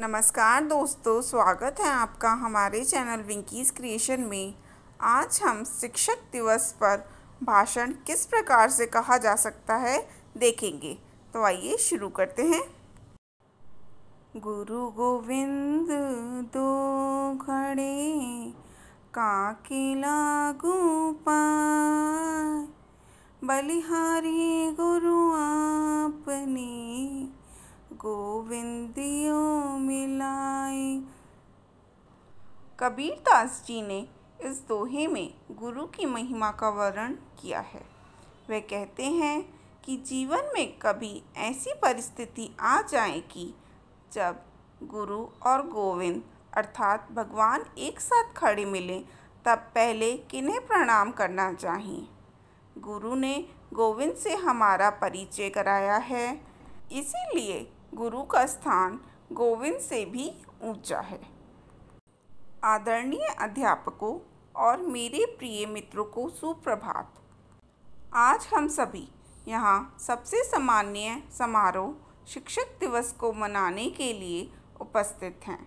नमस्कार दोस्तों स्वागत है आपका हमारे चैनल विंकीज क्रिएशन में आज हम शिक्षक दिवस पर भाषण किस प्रकार से कहा जा सकता है देखेंगे तो आइए शुरू करते हैं गुरु गोविंद दो घड़े का लागू बलिहारी गुरु आपने गोविंदियों मिलाए कबीरदास जी ने इस दोहे में गुरु की महिमा का वर्णन किया है वह कहते हैं कि जीवन में कभी ऐसी परिस्थिति आ जाए कि जब गुरु और गोविंद अर्थात भगवान एक साथ खड़े मिलें तब पहले किन्हें प्रणाम करना चाहिए गुरु ने गोविंद से हमारा परिचय कराया है इसीलिए गुरु का स्थान गोविंद से भी ऊंचा है आदरणीय अध्यापकों और मेरे प्रिय मित्रों को सुप्रभात आज हम सभी यहाँ सबसे सामान्य समारोह शिक्षक दिवस को मनाने के लिए उपस्थित हैं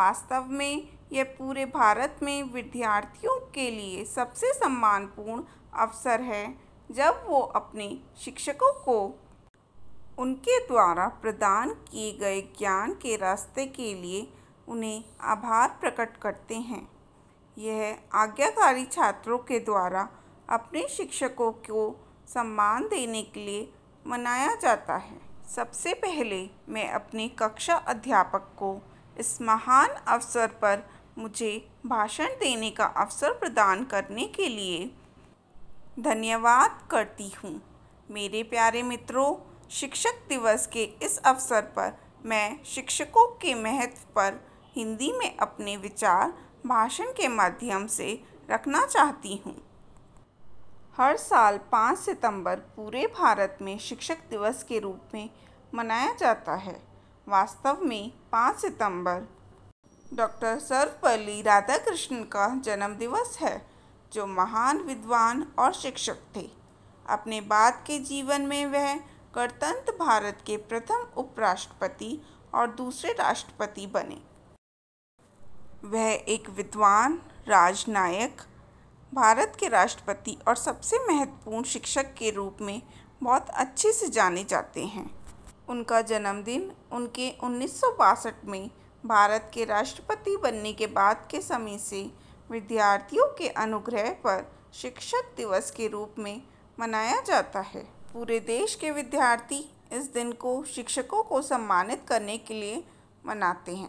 वास्तव में यह पूरे भारत में विद्यार्थियों के लिए सबसे सम्मानपूर्ण अवसर है जब वो अपने शिक्षकों को उनके द्वारा प्रदान किए गए ज्ञान के रास्ते के लिए उन्हें आभार प्रकट करते हैं यह आज्ञाकारी छात्रों के द्वारा अपने शिक्षकों को सम्मान देने के लिए मनाया जाता है सबसे पहले मैं अपने कक्षा अध्यापक को इस महान अवसर पर मुझे भाषण देने का अवसर प्रदान करने के लिए धन्यवाद करती हूँ मेरे प्यारे मित्रों शिक्षक दिवस के इस अवसर पर मैं शिक्षकों के महत्व पर हिंदी में अपने विचार भाषण के माध्यम से रखना चाहती हूँ हर साल 5 सितंबर पूरे भारत में शिक्षक दिवस के रूप में मनाया जाता है वास्तव में 5 सितंबर डॉक्टर सर्वपल्ली राधाकृष्णन का जन्मदिवस है जो महान विद्वान और शिक्षक थे अपने बाद के जीवन में वह गणतंत्र भारत के प्रथम उपराष्ट्रपति और दूसरे राष्ट्रपति बने वह एक विद्वान राजनायक भारत के राष्ट्रपति और सबसे महत्वपूर्ण शिक्षक के रूप में बहुत अच्छे से जाने जाते हैं उनका जन्मदिन उनके उन्नीस में भारत के राष्ट्रपति बनने के बाद के समय से विद्यार्थियों के अनुग्रह पर शिक्षक दिवस के रूप में मनाया जाता है पूरे देश के विद्यार्थी इस दिन को शिक्षकों को सम्मानित करने के लिए मनाते हैं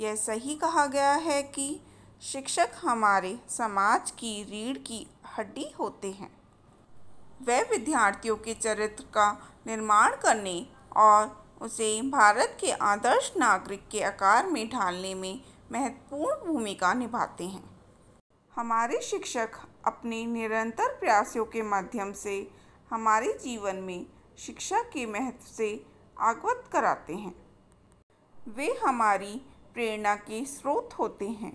यह सही कहा गया है कि शिक्षक हमारे समाज की रीढ़ की हड्डी होते हैं वे विद्यार्थियों के चरित्र का निर्माण करने और उसे भारत के आदर्श नागरिक के आकार में ढालने में महत्वपूर्ण भूमिका निभाते हैं हमारे शिक्षक अपने निरंतर प्रयासों के माध्यम से हमारे जीवन में शिक्षा के महत्व से अवगत कराते हैं वे हमारी प्रेरणा के स्रोत होते हैं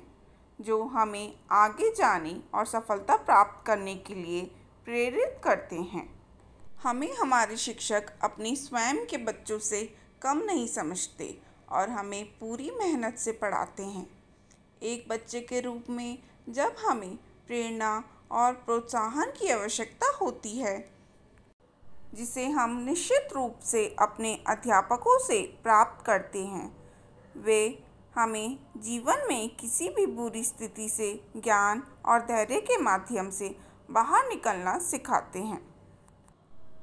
जो हमें आगे जाने और सफलता प्राप्त करने के लिए प्रेरित करते हैं हमें हमारे शिक्षक अपने स्वयं के बच्चों से कम नहीं समझते और हमें पूरी मेहनत से पढ़ाते हैं एक बच्चे के रूप में जब हमें प्रेरणा और प्रोत्साहन की आवश्यकता होती है जिसे हम निश्चित रूप से अपने अध्यापकों से प्राप्त करते हैं वे हमें जीवन में किसी भी बुरी स्थिति से ज्ञान और धैर्य के माध्यम से बाहर निकलना सिखाते हैं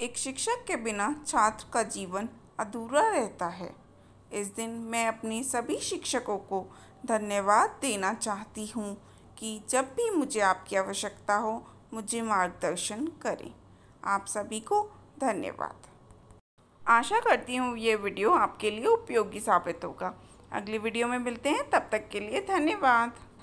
एक शिक्षक के बिना छात्र का जीवन अधूरा रहता है इस दिन मैं अपने सभी शिक्षकों को धन्यवाद देना चाहती हूँ कि जब भी मुझे आपकी आवश्यकता हो मुझे मार्गदर्शन करें आप सभी को धन्यवाद आशा करती हूँ ये वीडियो आपके लिए उपयोगी साबित होगा अगली वीडियो में मिलते हैं तब तक के लिए धन्यवाद